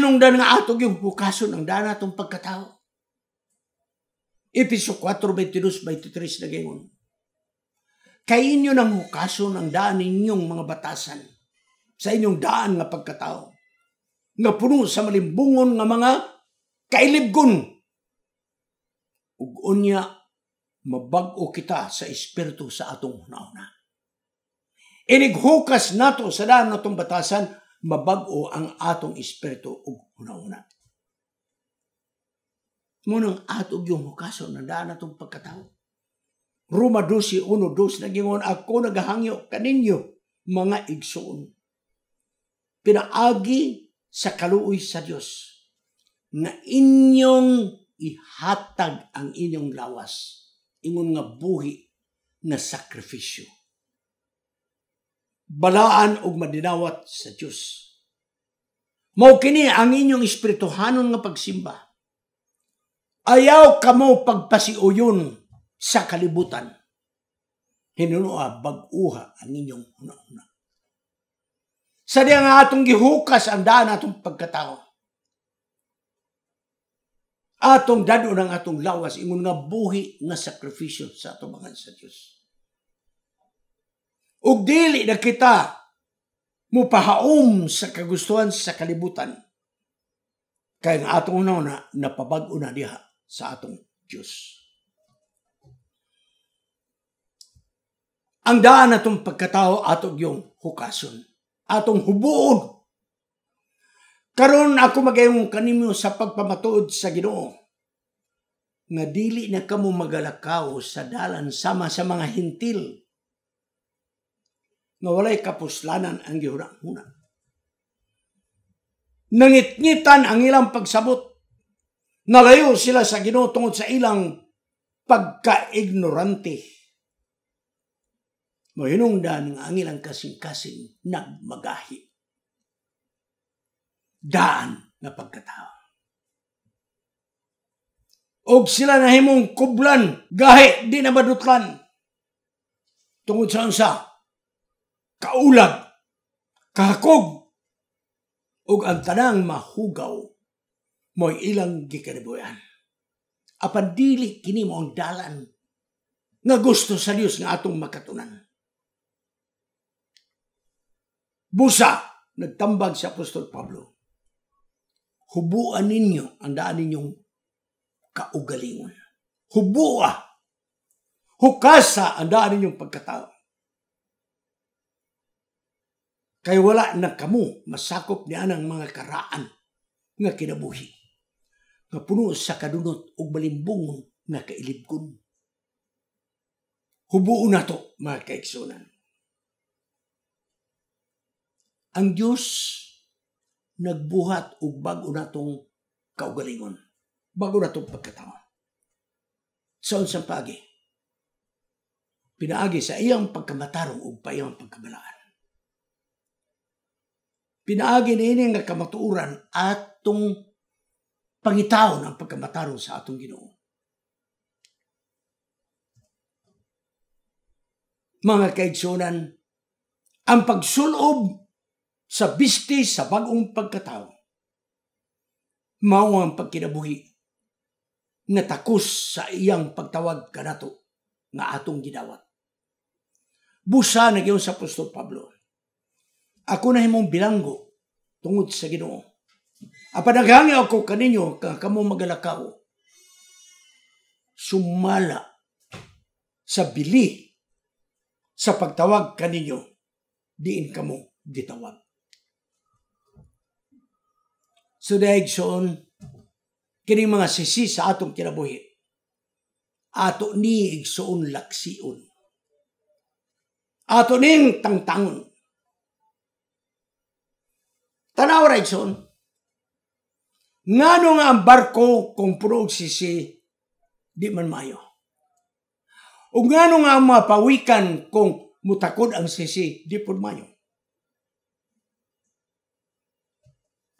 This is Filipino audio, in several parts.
Sinungdan nga ato yung bukason ang dana tong pagkatao. Episo 4, 22, 23 na gayon. Kay inyo nang hukason ang daan ninyong mga batasan sa inyong daan nga pagkatao nga puno sa malimbungon nga mga kailibgon. Ug unya mabag-o kita sa espiritu sa atong una-una. Inighukas nato sa daan natong batasan mabago ang atong espiritu ug una-una. Munang atog yung hukaso na daan atong pagkatao. Roma 12, nagingon ako nagahangyo kaninyo mga igsoon. Pinaagi sa kaluoy sa Dios na inyong ihatag ang inyong lawas ingon nga buhi na sakripisyo balaan ug madinawat sa Dios. Mao kini ang inyong espirituhanon nga pagsimba. Ayaw kamo pagpasiuyon sa kalibutan. Hinunoa bag-uha ang inyong una-una. Sa diya nga atong gihukas ang daan atong pagkatao. Atong dado ng atong lawas, ingon nga buhi nga sakripisyo sa atong mga sa Diyos ug dili na kita mo sa kagustuhan sa kalibutan. Kaya ang atong una na napabag-o na diha sa atong Diyos. Ang daan atong pagkatao atong yung hukason. Atong hubuon. Karon ako magayong kanimo sa pagpamatuod sa Ginoo nga dili na kamo magalakaw sa dalan sama sa mga hintil nga walay kapuslanan ang gihunahuna. Nangitngitan ang ilang pagsabot. Nalayo sila sa Ginoo tungod sa ilang pagka-ignorante. Mahinungdan ang ilang kasing-kasing nagmagahi. Daan na pagkatao. Og sila na himong kublan, gahi, di na madutlan. Tungod sa unsa, kaulag, kahakog, ug ang tanang mahugaw mo'y ilang gikanibuyan. Apan dili kini mo ang dalan nga gusto sa Dios nga atong makatunan. Busa, nagtambag si Apostol Pablo. Hubuan ninyo ang daan ninyong kaugalingon. Hubua! Hukasa ang daan ninyong pagkatao Kay wala na kamo masakop niya ng mga karaan nga kinabuhi. Nga puno sa kadunot ug balimbong nga kailibkon. Hubuo nato to, mga kaiksunan. Ang Dios nagbuhat og bag-o natong kaugalingon. bag-o natong pagkatao. Sa unsang pagi. Pinaagi sa iyang pagkamatarong ug pa pagkabalaan. Pinaagi nini nga kamatuuran atong tong pangitaw ng pagkamataro sa atong ginoo. Mga kaigsunan, ang pagsulob sa biste sa bagong pagkatao, mao ang pagkinabuhi na takus sa iyang pagtawag kanato nga atong gidawat. Busa na sa Apostol Pablo ako na himong bilanggo tungod sa Ginoo. Apan naghangi ako kaninyo ka kamo magalakaw. Sumala sa bili sa pagtawag kaninyo diin kamo gitawag. So dahil soon, kini mga sisi sa atong kinabuhi, ato ni igsoon laksion. Ato ning tangtangon Tanaw ra son. Ngano nga ang barko kung prosesi di man mayo. O ngano nga ang mapawikan kung mutakod ang sisi di pod mayo.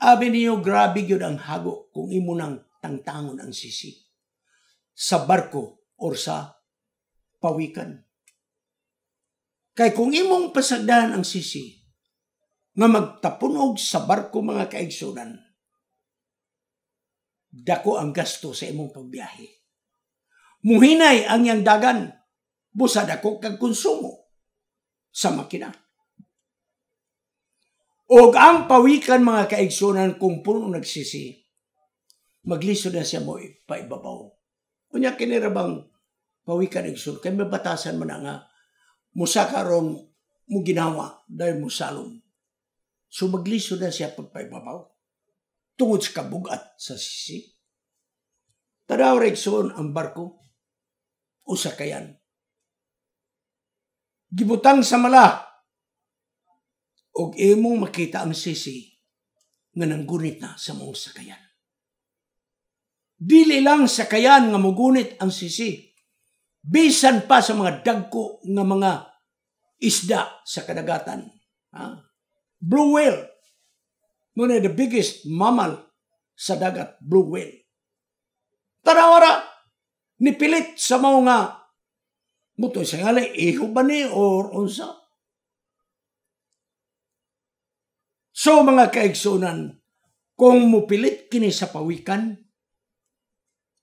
Abi niyo, grabe yun ang hago kung imo nang tangtangon ang sisi sa barko or sa pawikan. Kay kung imong pasagdan ang sisi, nga magtapunog sa barko mga kaigsunan. Dako ang gasto sa imong pagbiyahe. Muhinay ang iyang dagan, busa dako kag konsumo sa makina. O ang pawikan mga kaigsunan kung puno nagsisi, maglisod na siya mo ipaibabaw. Kunya kinirabang pawikan igsun, kay mabatasan mo na nga, musa karong mo ginawa dahil mo salong So magliso na siya pagpaibabaw. Tungod sa kabugat sa sisi. Tanaw regsoon ang barko o sakayan. Gibutang sa mala og imong makita ang sisi nga nanggunit na sa mong sakayan. Dili lang sakayan nga mugunit ang sisi. Bisan pa sa mga dagko nga mga isda sa kadagatan. Ha? blue whale. Muna the biggest mammal sa dagat, blue whale. Tanawara, nipilit sa mga nga, muto sa nga iho ba ni or unsa? So mga kaigsunan, kung mupilit kini sa pawikan,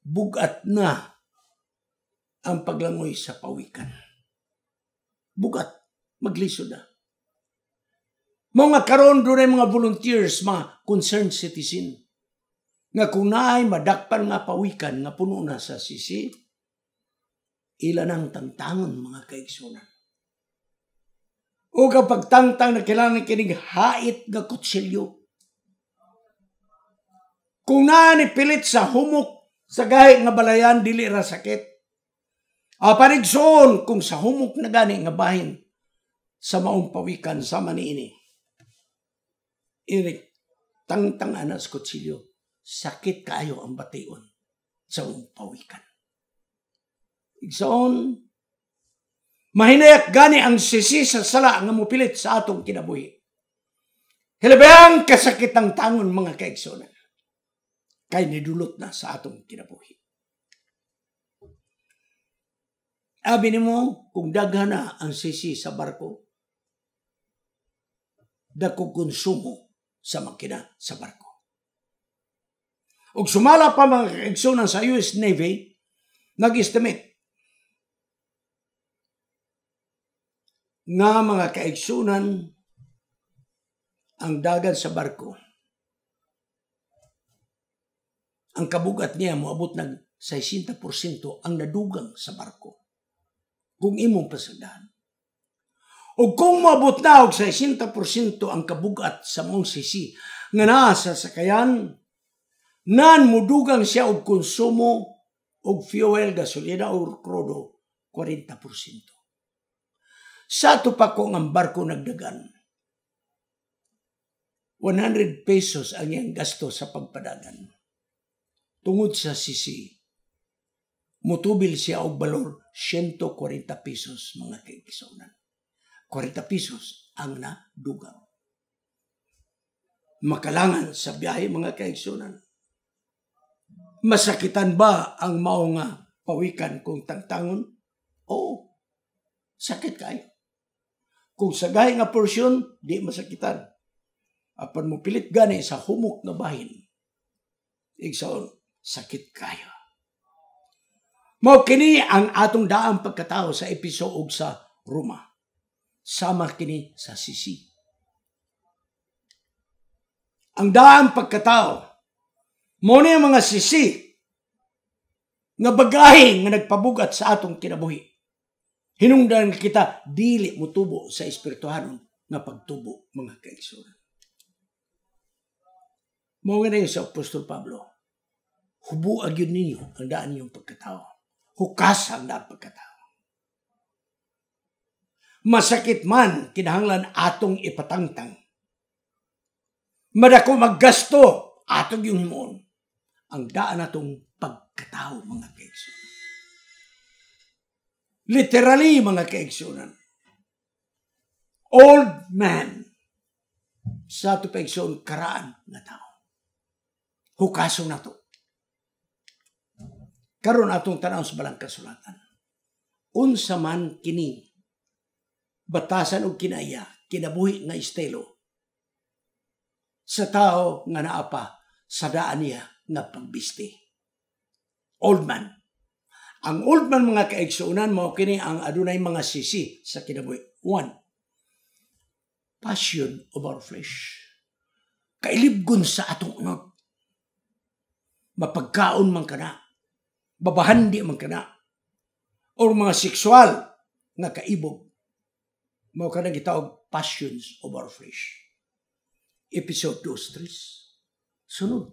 bugat na ang paglangoy sa pawikan. Bugat, maglisod na. Mga karon doon ay mga volunteers, mga concerned citizen. Nga kunay naay madakpan nga pawikan nga puno na sa sisi, ilan ang tantangon mga kaigsunan. O kapag tangtang na kailangan kinig hait nga kutsilyo. Kung naa ni pilit sa humok sa gahi nga balayan dili ra sakit. Aparigsoon kung sa humok na gani nga bahin sa maong pawikan sa ni ini. Irik, tangtang ana sa kutsilyo, sakit kaayo ang bation sa pawikan. Igsaon, mahinayak gani ang sisi sa sala nga mupilit sa atong kinabuhi. Hilabang kasakit ang tangon mga kaigsonan kay nidulot na sa atong kinabuhi. Abi nimo kung daghana ang sisi sa barko, dako konsumo sa makina sa barko. Ug sumala pa mga kaigsunan sa US Navy, nag-estimate nga mga kaigsunan ang dagat sa barko. Ang kabugat niya moabot ng 60% ang nadugang sa barko. Kung imong pasandahan. O kung mabot na og 60% ang kabugat sa mong sisi nga naa sa sakayan, nan mudugang siya og konsumo og fuel, gasolina o krodo, 40%. Sa ato pa kung ang barko nagdagan, 100 pesos ang iyang gasto sa pagpadagan. Tungod sa sisi, mutubil siya og balor 140 pesos mga kaikisaunan. 40 pisos ang nadugaw. Makalangan sa biyahe mga kaigsunan. Masakitan ba ang maong pawikan kung tangtangon? Oo. Sakit kayo. Kung sagay nga porsyon, di masakitan. Apan mo pilit gani sa humok nga bahin. Igsaon, sakit kayo. Mao kini ang atong daang pagkatao sa episode sa Roma sama kini sa sisi. Ang daan pagkatao, mo ni ang mga sisi nga bagahe nga nagpabugat sa atong kinabuhi. Hinungdan kita dili mo tubo sa espirituhanon nga pagtubo mga kaigsoon. Mao nga sa Apostol Pablo. Hubuag yun ninyo ang daan niyong pagkatao. Hukas ang daan pagkatao. Masakit man, kinahanglan atong ipatangtang. Madako maggasto, atong yung himoon. Ang daan atong pagkatao, mga kaigsunan. Literally, mga kaigsunan. Old man sa ato paigsuon karaan nga tao. Hukaso na to. Karon atong tanaw sa balang kasulatan. Unsa man kini batasan og kinaya, kinabuhi nga estilo sa tao nga naapa sa daan niya nga pagbisti. Old man. Ang old man mga kaigsuunan mao kini ang adunay mga sisi sa kinabuhi. One, passion of our flesh. Kailibgon sa atong unod. Mapagkaon man kana, babahandi man kana, or mga sexual nga kaibog mao kanang gitawag passions of our flesh. Episode 2, 3. Sunod,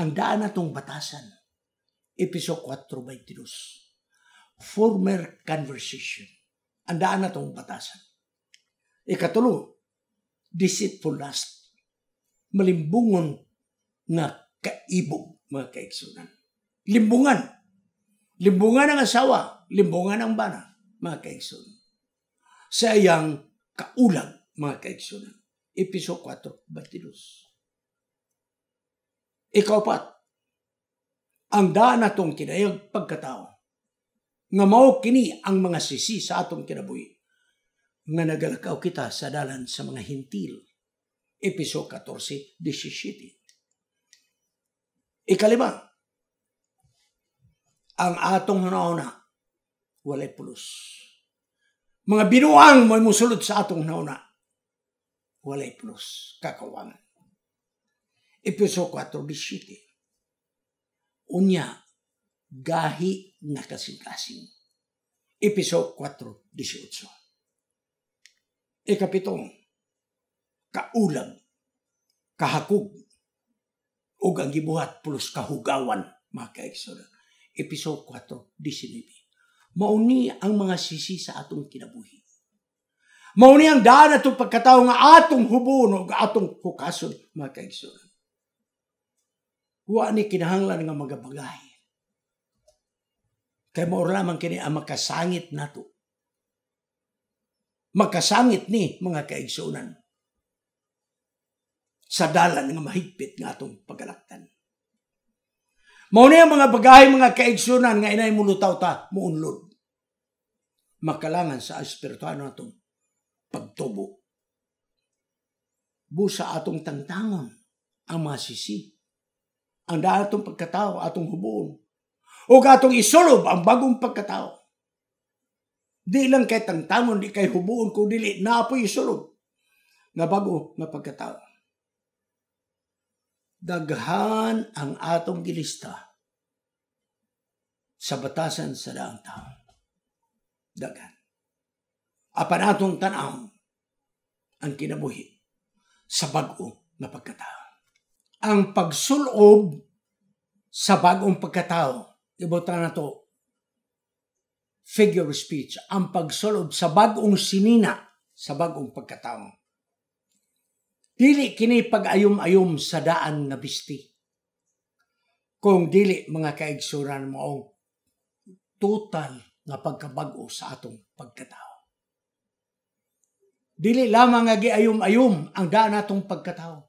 ang daan na itong batasan. Episode 4, 22. Former conversation. Ang daan na itong batasan. Ikatulo, deceitful lust. Malimbungon na kaibog, mga kaigsunan. Limbungan. Limbungan ng asawa, limbungan ng bana, mga kaigsunan sayang kaulang mga kaigsunan. Episo 4, Batilos. Ikaupat, ang daan atong kinayag pagkatao, nga mao kini ang mga sisi sa atong kinabuhi, nga nagalakaw kita sa dalan sa mga hintil. Episo 14, 17. Ikalima, ang atong hanauna, walay pulos mga binuang mo'y musulod sa atong nauna. Walay plus kakawangan. Episo 4.17 Unya, gahi na kasing-kasing. Episo 4.18 Ikapitong, kaulam, kahakog, o ang gibuhat plus kahugawan, mga kaigsonan. Episo 4.19 Mauni ang mga sisi sa atong kinabuhi. Mauni ang daan atong pagkatao nga atong hubuno o atong hukason, mga kaigsunan. Huwa ni kinahanglan nga magabagay. Kay mao lamang kini ang makasangit nato. Makasangit ni mga kaigsunan sa dalan nga mahigpit nga atong pagalaktan. Mao niya mga bagahe mga kaigsyonan nga inay mulutaw ta muunlod. Makalangan sa espiritual natong pagtubo. Busa atong tangtangon ang masisi. Ang daatong pagkatao atong hubuon. O atong isulob ang bagong pagkatao. Di lang kay tangtangon, di kay hubuon, kundi napoy isulob na bago na pagkatao daghan ang atong gilista sa batasan sa daang taon. Daghan. Apan atong tanaw ang kinabuhi sa bago na pagkatao. Ang pagsulob sa bagong pagkatao, ibutan na to, figure of speech, ang pagsulob sa bagong sinina sa bagong pagkatao Dili kini pag-ayom-ayom sa daan nga bisti. Kung dili mga kaigsuran mao oh, total na pagkabag-o sa atong pagkatao. Dili lamang nga giayom-ayom ang daan natong pagkatao.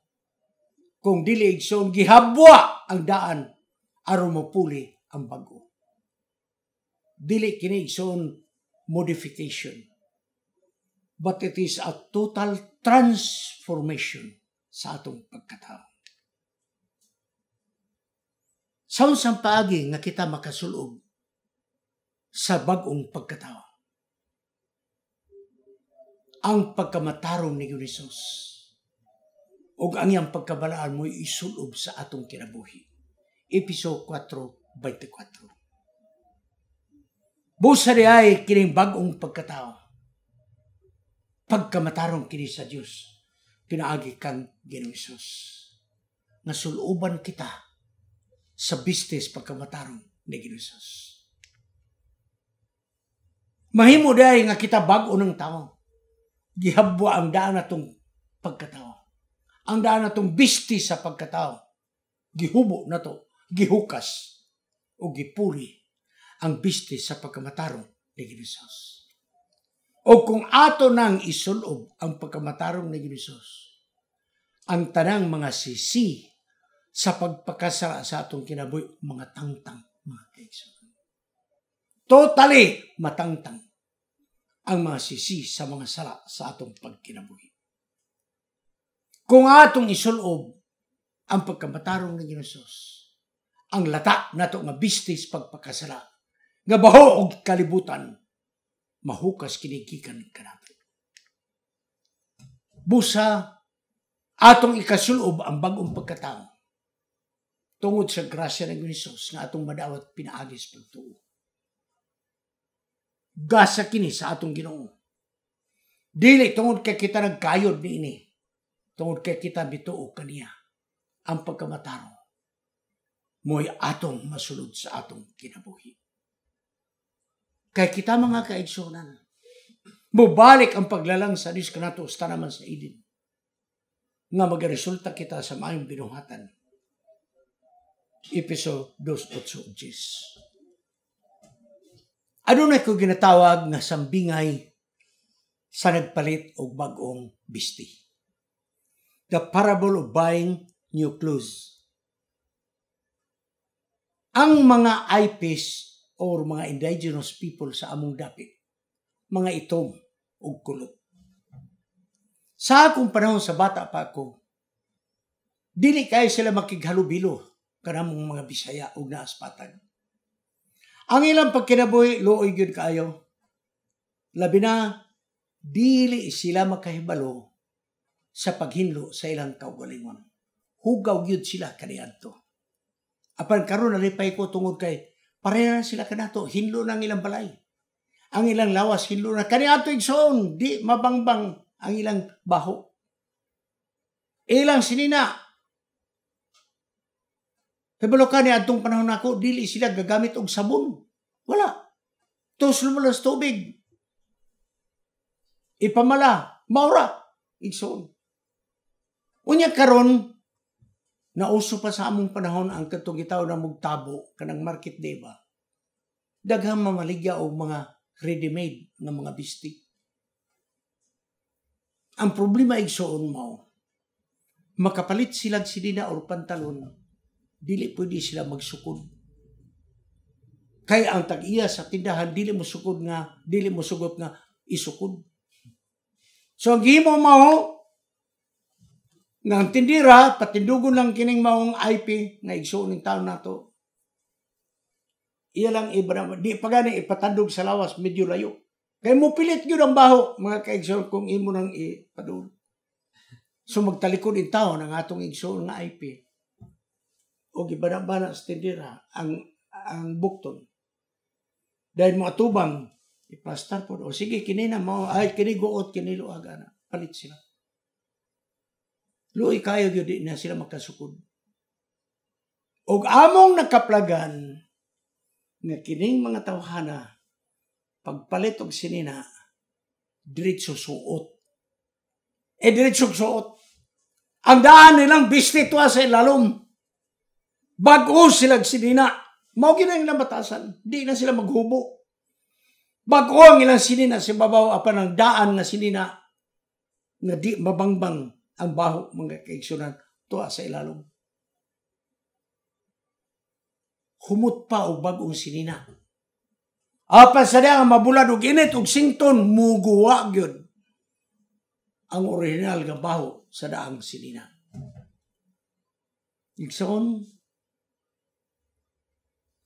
Kung dili igsoon gihabwa ang daan aron mapuli ang bag-o. Dili kini igsoon modification but it is a total transformation sa atong pagkatao. Sa unsang paagi nga kita makasulog sa bagong pagkatao. Ang pagkamatarong ni Jesus o ang iyang pagkabalaan mo isulob sa atong kinabuhi. Episo 4.24 Busa ay kining bagong pagkatao pagkamatarong kini sa Dios pinaagi kang Ginoong Hesus nga suluban kita sa business pagkamatarong ni Ginoong Hesus mahimo dai nga kita bag-o ng tao gihabwa ang daan natong pagkatao ang daan natong bisti sa pagkatao gihubo na to gihukas o gipuri ang bisti sa pagkamatarong ni Ginoong Hesus o kung ato nang isulob ang pagkamatarong ni Ginoo ang tanang mga sisi sa pagpakasala sa atong kinabuhi mga tangtang mga kaigsoonan totally matangtang ang mga sisi sa mga sala sa atong pagkinabuhi kung atong isulob ang pagkamatarong ni Ginoo ang lata nato nga bistis pagpakasala nga baho og kalibutan mahukas kinikikan kanapin. Busa, atong ikasulob ang bagong pagkatao tungod sa grasya ng Hesus nga atong madawat pinaagis pagtuo. Gasa kini sa atong Ginoo. Dili tungod kay kita nagkayod ini, Tungod kay kita bituo kaniya ang pagkamataro. Mo'y atong masulod sa atong kinabuhi. Kay kita mga kaigsunan, mubalik ang paglalang sa Diyos kanato usta naman sa idin. Nga magresulta kita sa maayong binuhatan. Episo 2.8.10 Ano na ko ginatawag nga sambingay sa nagpalit og bagong bisti? The parable of buying new clothes. Ang mga eyepiece or mga indigenous people sa among dapit, mga itom o kulot. Sa akong panahon sa bata pa ako, dili kay sila makighalubilo kanamong mga Bisaya ug naaspatan. Ang ilang pagkinabuhi, luoy gyud kaayo. Labi na dili sila makahibalo sa paghinlo sa ilang kaugalingon. Hugaw gyud sila kaniadto. Apan karon nalipay ko tungod kay Pareha na sila kanato, hinlo ng ilang balay. Ang ilang lawas, hinlo na. ato igsoon, di mabangbang ang ilang baho. Ilang sinina. Pero kani atong panahon ako, dili sila gagamit og sabon. Wala. Tos lumulas tubig. Ipamala. Maura. Igsoon. Unya karon, Nauso pa sa among panahon ang katong gitaw na mugtabo kanang market di ba? Daghang mamaligya o mga ready-made nga mga bistik. Ang problema igsoon mo, makapalit silang sinina or pantalon, dili pwede sila magsukod. Kay ang tag-iya sa tindahan, dili mo sukod nga, dili mo sugot nga, isukod. So, ang mo, mo nga tindira, patindugon lang kining maong IP nga igsuon ng taon nato. Iya lang iba na, di pa gani ipatandog sa lawas, medyo layo. Kaya mo pilit yun ang baho, mga kaigsoon, kung imo nang ipadul. So magtalikod in taon ang atong igsoon nga IP. O gibana-bana sa tindira ang, ang bukton. Dahil mo atubang, ipastar po. O sige, kinina mo, ay, kiniguot, kiniluaga na. Palit sila. Luoy kayo yun di na sila makasukod. Og among nakaplagan nga kining mga tawhana pagpalit og sinina diretso suot. E diretso suot. Ang daan nilang bistitwa sa ilalom. Bago sila sinina. Mao gina ilang batasan. Di na sila maghubo. Bago ang ilang sinina sa babaw apan ang daan nga sinina nga di mabangbang ang baho mga kaiksunan tuwa sa ilalong. Humot pa og bagong sinina. Apan sa nga mabulad og init og sington muguwa gyud ang orihinal nga baho sa daang sinina. Igsoon,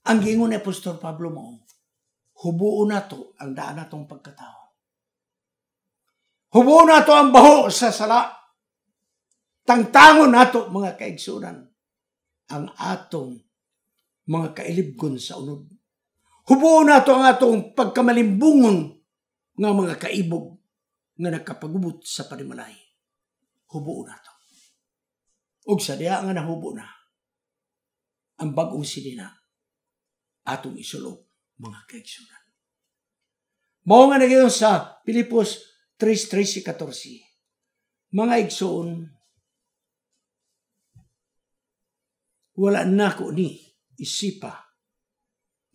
ang gingon ni Apostol Pablo mo, hubuo na to ang daan natong pagkatao. Hubuo na to ang baho sa sala Tangtangon nato mga kaigsunan ang atong mga kailibgon sa unod. Hubo nato ang atong pagkamalimbungon ng mga kaibog nga nakapagubot sa panimalay. Hubo nato. Ug sa diha nga nahubo na ang bagong sinina atong isulog mga kaigsunan. Mao nga nagayon sa Pilipos 3:13-14. Mga igsuon, Wala na ko ni isipa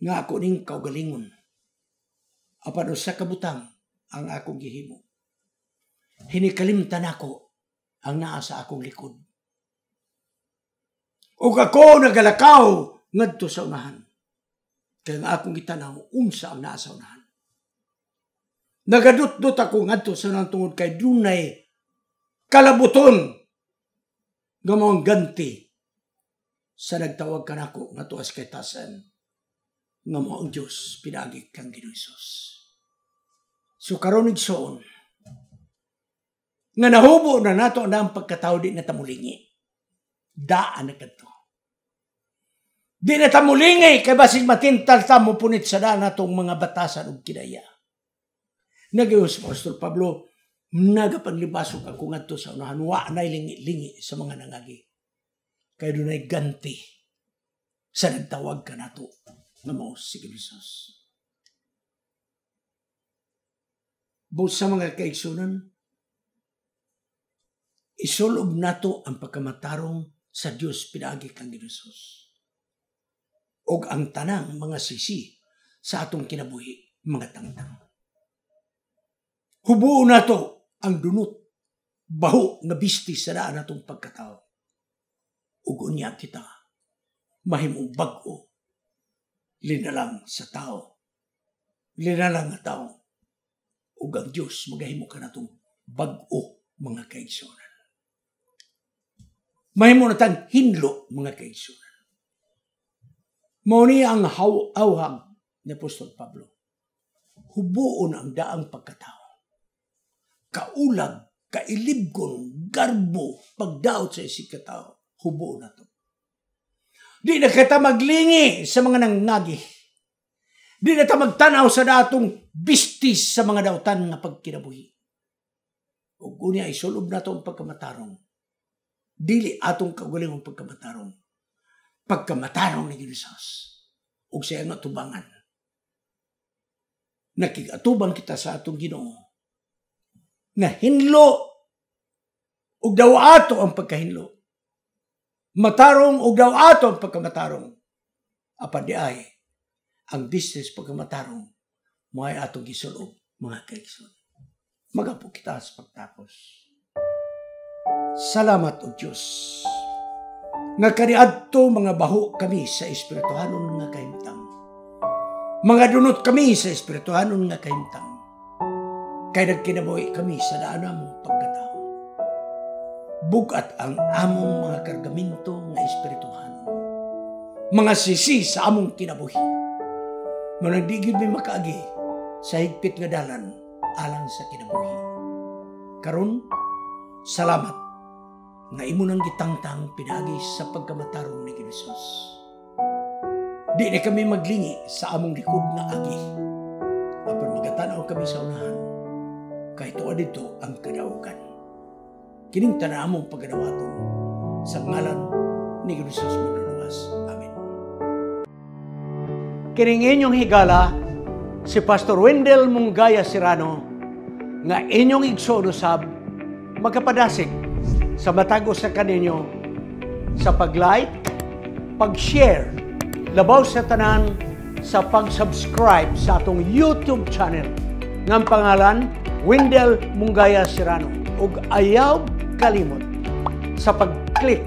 nga ako ning kaugalingon. Apan usa ka ang akong gihimo. Hinikalimtan ako ang naasa akong likod. O ako nagalakaw ngadto sa unahan. Kaya nga akong gitanaw unsa ang naa sa unahan. nagadot ako ngadto sa unahan tungod kay dunay kalabuton gamawang ganti sa nagtawag ka nako nga tuas kay tasan nga mao ang Dios pinagi kang Ginoo Hesus. So karon igsoon nga nahubo na nato na ang pagkatao di na tamulingi. Daan na kadto. Di na tamulingi kay basin matintal ta punit sa daan natong mga batasan ug kinaya. Nagayos Pastor Pablo, nagapaglibasok ako nga to sa unahan wa na lingi-lingi sa mga nangagi kay dunay ganti sa nagtawag ka na to nga mao si Kristo. Bot sa mga kaigsunan, isulob nato ang pagkamatarong sa Dios pinaagi kang Ginoo og ang tanang mga sisi sa atong kinabuhi, mga tangtang. Hubuo nato ang dunot, baho nga bisti sa daan atong pagkatao ug unya mahimong bag linalang sa tao linalang nga tao ug ang Dios magahimo kanatong bag-o mga kaigsoonan mahimo natang hinlo mga kaigsoonan mao ni ang hawhawag ni Apostol Pablo hubuon ang daang pagkatao kaulag kailibgon garbo pagdaot sa isig katao hubo na to. Di na kita maglingi sa mga nangnagi. Di na ta magtanaw sa datong bistis sa mga dautan nga pagkinabuhi. O kunya ay sulob na ang pagkamatarong. Dili atong kaguling pagkamatarong. Pagkamatarong ni Jesus. O siya nga tubangan. Nakigatubang kita sa atong ginoo. Na hinlo. O daw ato ang pagkahinlo matarong ug dawaton pagkamatarong. Apan di ay, ang business pagkamatarong, may atong gisulob, mga kaiksun. Magapo kita sa pagtapos. Salamat o Diyos. Nga kaniadto mga baho kami sa espirituhanon nga kahimtang. Mga dunot kami sa espirituhanon nga kahimtang. Kay nagkinabuhi kami sa daan mong pagkakas bugat ang among mga kargamento nga espirituhan. Mga sisi sa among kinabuhi. Manang di may makaagi sa higpit nga dalan alang sa kinabuhi. Karon, salamat nga imo nang gitangtang pinagi sa pagkamatarong ni Hesus. Di na kami maglingi sa among likod nga agi. Apan magatanaw kami sa unahan, kahit tuwa dito ang kadaugan kining tanamong pagkanawaton sa ngalan ni Kristo Magluwas. Amen. Kining inyong higala, si Pastor Wendell Mungaya Sirano, nga inyong igsoonusab, magkapadasig sa matagos sa kaninyo sa pag-like, pag-share, labaw sa tanan, sa pag-subscribe sa atong YouTube channel ng pangalan Wendell Mungaya Sirano. Og ayaw kalimot sa pag-click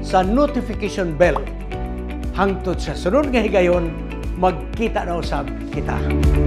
sa notification bell. Hangtod sa sunod nga higayon, magkita na usab kita.